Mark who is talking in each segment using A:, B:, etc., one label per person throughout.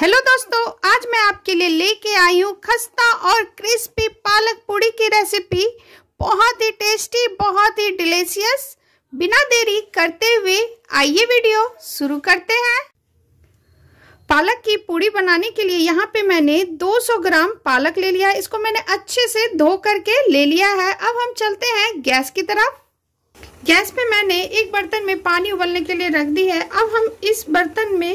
A: hello दोस्तों आज मैं आपके लिए लेके आई हूँ खस्ता और क्रिस्पी पालक पूड़ी की रेसिपी बहुत ही टेस्टी बहुत ही डिलीशियस बिना देरी करते हुए आइए वीडियो शुरू करते हैं पालक की पूड़ी बनाने के लिए यहाँ पे मैंने 200 ग्राम पालक ले लिया इसको मैंने अच्छे से धो करके ले लिया है अब हम चलते हैं गैस की तरफ गैस पे मैंने एक बर्तन में पानी उबलने के लिए रख दी है अब हम इस बर्तन में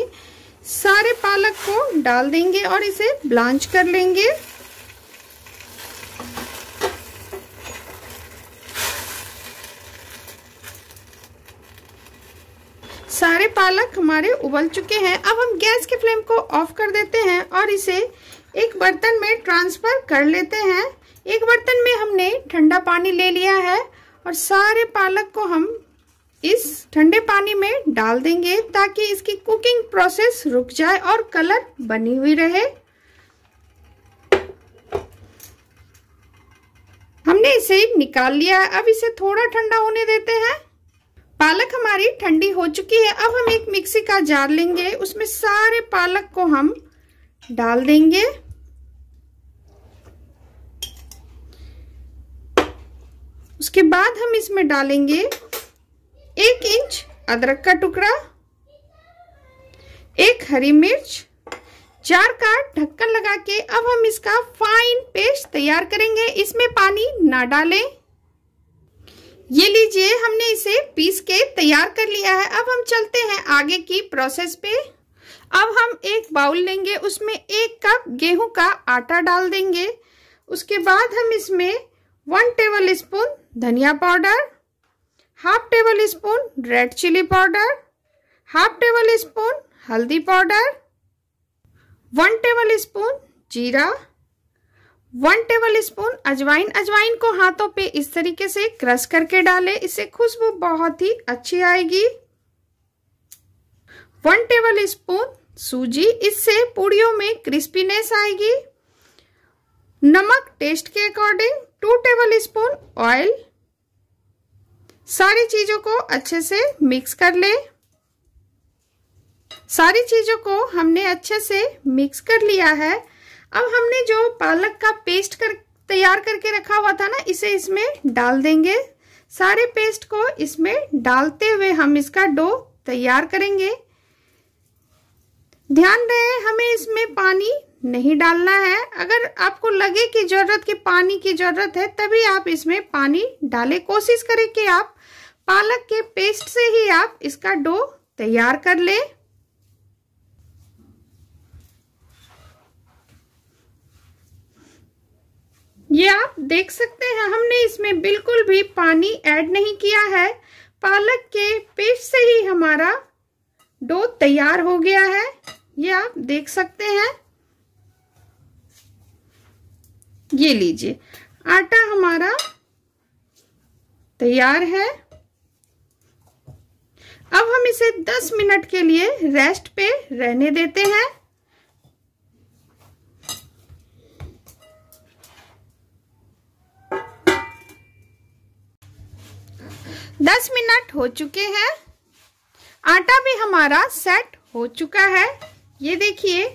A: सारे पालक को डाल देंगे और इसे ब्लांच कर लेंगे सारे पालक हमारे उबल चुके हैं अब हम गैस के फ्लेम को ऑफ कर देते हैं और इसे एक बर्तन में ट्रांसफ़र कर लेते हैं एक बर्तन में हमने ठंडा पानी ले लिया है और सारे पालक को हम इस ठंडे पानी में डाल देंगे ताकि इसकी कुकिंग प्रोसेस रुक जाए और कलर बनी हुई रहे हमने इसे निकाल लिया है अब इसे थोड़ा ठंडा होने देते हैं पालक हमारी ठंडी हो चुकी है अब हम एक मिक्सी का जार लेंगे उसमें सारे पालक को हम डाल देंगे उसके बाद हम इसमें डालेंगे एक इंच अदरक का टुकड़ा एक हरी मिर्च चार का ढक्कन लगा के अब हम इसका फाइन पेस्ट तैयार करेंगे इसमें पानी ना डालें ये लीजिए हमने इसे पीस के तैयार कर लिया है अब हम चलते हैं आगे की प्रोसेस पे अब हम एक बाउल लेंगे उसमें एक कप गेहूं का आटा डाल देंगे उसके बाद हम इसमें वन टेबल स्पून धनिया powder half tablespoon red chilli powder half tablespoon हल्दी पाउडर वन टेबल स्पून जीरा वन टेबल स्पून अजवाइन अजवाइन को हाथों पे इस तरीके से क्रश करके डालें इससे खुशबू बहुत ही अच्छी आएगी वन टेबल स्पून सूजी इससे पूड़ियों में क्रिस्पीनेस आएगी नमक टेस्ट के according to tablespoon oil सारी चीज़ों को अच्छे से मिक्स कर ले सारी चीज़ों को हमने अच्छे से मिक्स कर लिया है अब हमने जो पालक का पेस्ट कर तैयार करके रखा हुआ था ना इसे इसमें डाल देंगे सारे पेस्ट को इसमें डालते हुए हम इसका डो तैयार करेंगे ध्यान रहे हमें इसमें पानी नहीं डालना है अगर आपको लगे कि ज़रूरत की पानी की ज़रूरत है तभी आप इसमें पानी डालें कोशिश करें कि आप पालक के पेस्ट से ही आप इसका डो तैयार कर लें ये आप देख सकते हैं हमने इसमें बिल्कुल भी पानी ऐड नहीं किया है पालक के पेस्ट से ही हमारा डो तैयार हो गया है ये आप देख सकते हैं ये लीजिए आटा हमारा तैयार है अब हम इसे 10 मिनट के लिए रेस्ट पे रहने देते हैं दस मिनट हो चुके हैं आटा भी हमारा सेट हो चुका है ये देखिए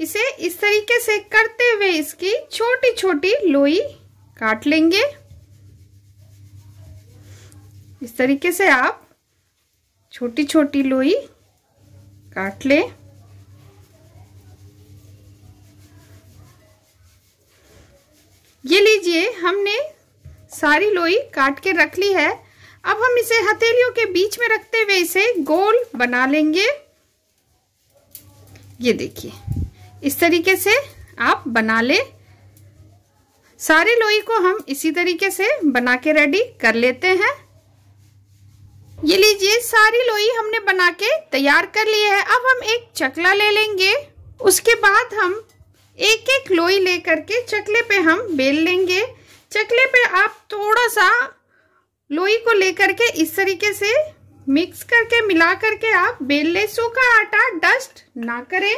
A: इसे इस तरीके से करते हुए इसकी छोटी छोटी लोई काट लेंगे इस तरीके से आप छोटी छोटी लोई काट लें ये लीजिए हमने सारी लोई काट के रख ली है अब हम इसे हथेलियों के बीच में रखते हुए इसे गोल बना लेंगे ये देखिए इस तरीके से आप बना ले सारे लोई को हम इसी तरीके से बना के रेडी कर लेते हैं ये लीजिए सारी लोई हमने बना के तैयार कर ली है अब हम एक चकला ले लेंगे उसके बाद हम एक एक लोई ले करके चकले पे हम बेल लेंगे चकले पे आप थोड़ा सा लोई को लेकर के इस तरीके से मिक्स करके मिला करके आप बेल ले सूखा आटा डस्ट ना करें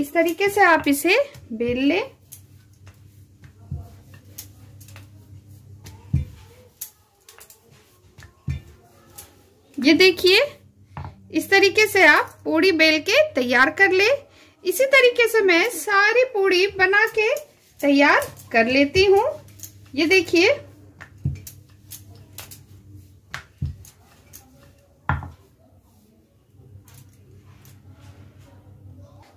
A: इस तरीके से आप इसे बेल लें ये देखिए इस तरीके से आप पूड़ी बेल के तैयार कर ले इसी तरीके से मैं सारी पूड़ी बना के तैयार कर लेती हूँ ये देखिए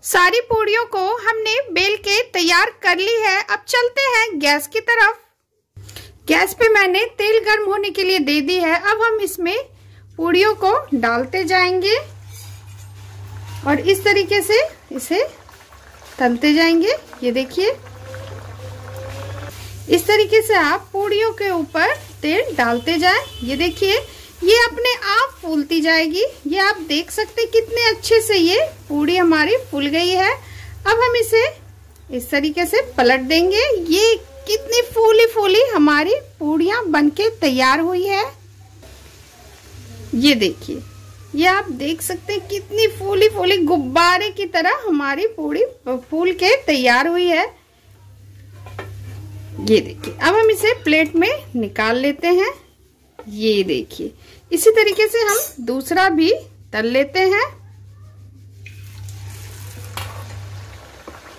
A: सारी पूड़ियों को हमने बेल के तैयार कर ली है अब चलते हैं गैस की तरफ गैस पे मैंने तेल गर्म होने के लिए दे दी है अब हम इसमें पूड़ियों को डालते जाएंगे और इस तरीके से इसे तलते जाएंगे ये देखिए इस तरीके से आप पूड़ियों के ऊपर तेल डालते जाएं ये देखिए ये अपने आप फूलती जाएगी ये आप देख सकते कितने अच्छे से ये पूड़ी हमारी फूल गई है अब हम इसे इस तरीके से पलट देंगे ये कितनी फूली फूली हमारी पूड़ियाँ बनके तैयार हुई है ये देखिए ये आप देख सकते हैं कितनी फूली फूली गुब्बारे की तरह हमारी पूड़ी फूल के तैयार हुई है ये देखिए अब हम इसे प्लेट में निकाल लेते हैं ये देखिए इसी तरीके से हम दूसरा भी तल लेते हैं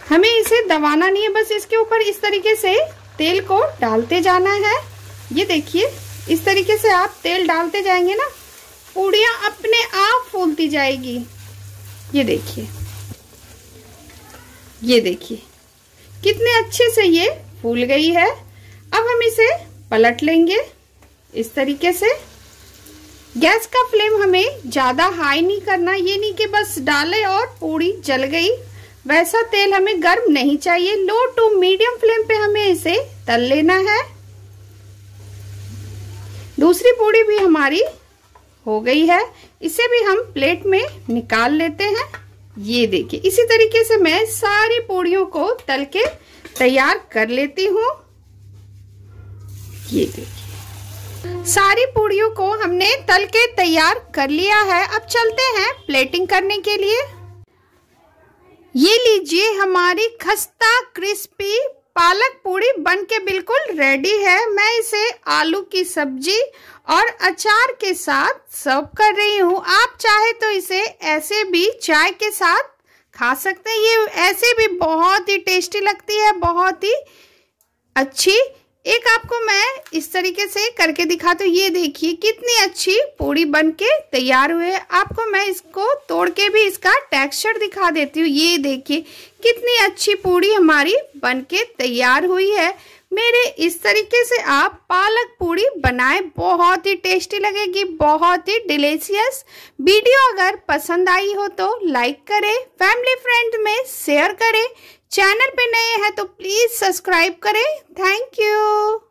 A: हमें इसे दबाना नहीं है बस इसके ऊपर इस तरीके से तेल को डालते जाना है ये देखिए इस तरीके से आप तेल डालते जाएंगे ना पूड़िया अपने आप फूलती जाएगी ये देखिए ये देखिए कितने अच्छे से ये फूल गई है अब हम इसे पलट लेंगे इस तरीके से गैस का फ्लेम हमें ज़्यादा हाई नहीं करना ये नहीं कि बस डाले और पूरी जल गई वैसा तेल हमें गर्म नहीं चाहिए लो टू मीडियम फ्लेम पे हमें इसे तल लेना है दूसरी पूड़ी भी हमारी हो गई है इसे भी हम प्लेट में निकाल लेते हैं ये देखिए इसी तरीके से मैं सारी पूड़ियों को तल के तैयार कर लेती हूँ ये देखिए सारी पूड़ियों को हमने तल के तैयार कर लिया है अब चलते हैं प्लेटिंग करने के लिए ये लीजिए हमारी खस्ता क्रिस्पी पालक पूड़ी बन के बिल्कुल रेडी है मैं इसे आलू की सब्जी और अचार के साथ सर्व कर रही हूँ आप चाहे तो इसे ऐसे भी चाय के साथ खा सकते हैं ये ऐसे भी बहुत ही टेस्टी लगती है बहुत ही अच्छी एक आपको मैं इस तरीके से करके दिखा तो ये देखिए कितनी अच्छी पूड़ी बन के तैयार हुए आपको मैं इसको तोड़ के भी इसका टेक्सचर दिखा देती हूँ ये देखिए कितनी अच्छी पूड़ी हमारी बन के तैयार हुई है मेरे इस तरीके से आप पालक पूड़ी बनाएं बहुत ही टेस्टी लगेगी बहुत ही डिलीशियस वीडियो अगर पसंद आई हो तो लाइक करें फैमिली फ्रेंड में शेयर करें चैनल पे नए हैं तो प्लीज़ सब्सक्राइब करें थैंक यू